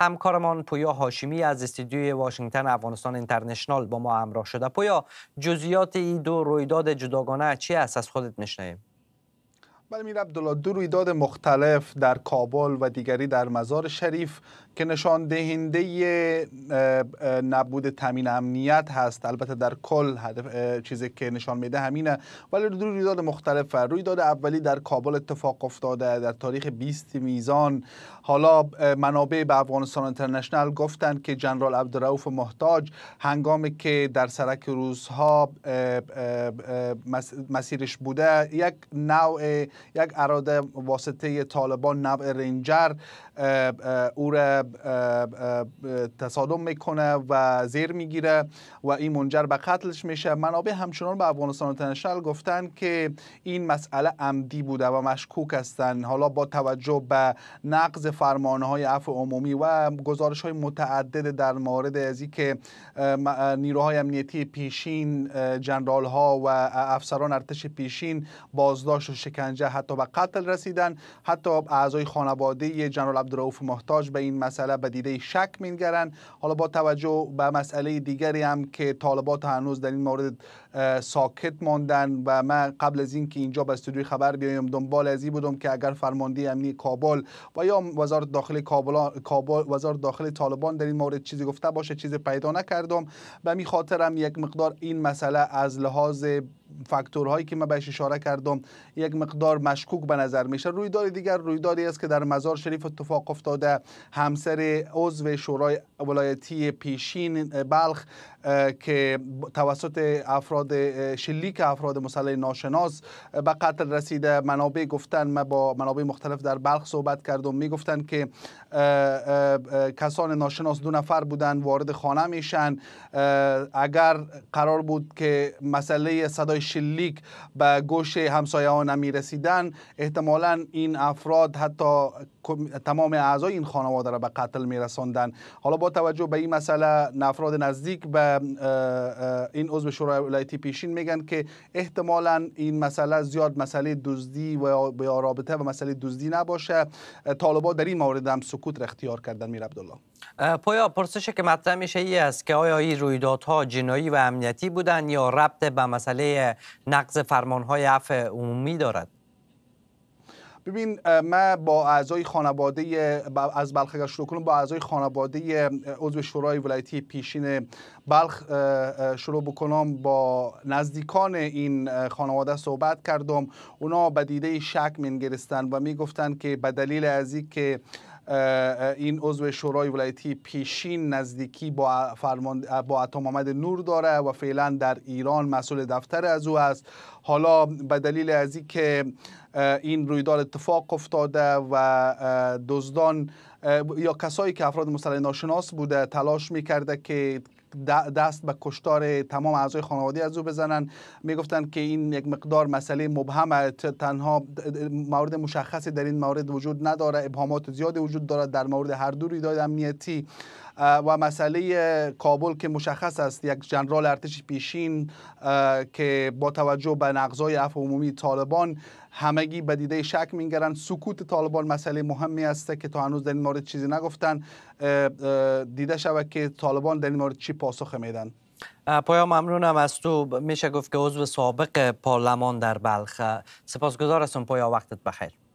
همکارمان پویا هاشمی از استودیوی واشنگتن افغانستان اینترنشنال با ما همراه شده پویا جزئیات این دو رویداد جداگانه چی است از خودت میشنویم میر عبدالله رویداد مختلف در کابل و دیگری در مزار شریف که نشان دهنده نبود تامین امنیت هست البته در کل هدف چیزی که نشان میده همینه ولی رویداد مختلف رویداد اولی در کابل اتفاق افتاده در تاریخ 20 میزان حالا منابع به افغانستان انترنشنل گفتند که جنرال عبدالرعوف محتاج هنگامی که در سرک روزها مسیرش بوده یک نوع یک اراده واسطه طالبان نوع رنجر او را تصادم میکنه و زیر میگیره و این منجر به قتلش میشه منابع همچنان به افغانستان تنشل گفتن که این مسئله عمدی بوده و مشکوک هستن حالا با توجه به نقض فرمانهای عفو عمومی و گزارش های متعدد در مورد از که نیروهای امنیتی پیشین جنرال ها و افسران ارتش پیشین بازداشت و شکنجه حتی به قتل رسیدن حتی اعضای خانواده جنرال عبدالرؤوف محتاج به این مسئله به دیده شک مینگرن حالا با توجه به مسئله دیگری هم که طالبات هنوز در این مورد ساکت ماندن و من قبل از اینکه اینجا به استودیو خبر بیایم دنبال از بودم که اگر فرمانده امنی کابل و یا وزارت داخل کابل وزارت داخل طالبان در این مورد چیزی گفته باشه چیزی پیدا نکردم و می خاطرم یک مقدار این مسئله از لحاظ فاکتورهایی که من بهش اشاره کردم یک مقدار مشکوک به نظر میشه رویداد دیگر رویدادی است که در مزار شریف اتفاق افتاده همسر عضو شورای ولایتی پیشین بلخ که توسط افراد شلیک افراد مسلح ناشناس به قتل رسیده منابع گفتن ما با منابع مختلف در بلخ صحبت کردم میگفتن که کسان ناشناس دو نفر بودن وارد خانه میشن اگر قرار بود که مسئله صدای شلیک به گوش همسایه‌ها نمیرسیدن احتمالا این افراد حتی تمام اعضای این خانواده را به قتل میرساندن حالا با توجه به این مسئله افراد نزدیک به این عضو شورای ولایتی پیشین میگن که احتمالا این مسئله زیاد مسئله دزدی و یا رابطه و مسئله دزدی نباشه طالبان در این مورد هم سکوت را اختیار کردن میر عبدالله پویا پرسش که مطرح میشه ای است که آیا این رویدادها جنایی و امنیتی بودند یا ربط به مسئله نقض فرمانهای عفو عمومی دارد ببین من با اعضای خانواده از بلخ اگر شروع کنم با اعضای خانواده عضو شورای ولایتی پیشین بلخ شروع بکنم با نزدیکان این خانواده صحبت کردم اونا به دیده شک منگرستن و میگفتن که به دلیل از که این عضو شورای ولایتی پیشین نزدیکی با فرمان با محمد نور داره و فعلا در ایران مسئول دفتر از او است حالا به دلیل از که این رویداد اتفاق افتاده و دزدان یا کسایی که افراد مسلح ناشناس بوده تلاش میکرده که دست به کشتار تمام اعضای خانواده از او بزنن میگفتن که این یک مقدار مسئله مبهم تنها مورد مشخصی در این مورد وجود نداره ابهامات زیاد وجود دارد در مورد هر دو رویداد امنیتی و مسئله کابل که مشخص است یک جنرال ارتش پیشین که با توجه به نقضای عفو عمومی طالبان همگی به دیده شک میگرند سکوت طالبان مسئله مهمی است که تا هنوز در این مورد چیزی نگفتن دیده شود که طالبان در این مورد چی پاسخ میدن پیام ممنونم از تو میشه گفت که عضو سابق پارلمان در بلخ سپاسگزار هستم پایا وقتت بخیر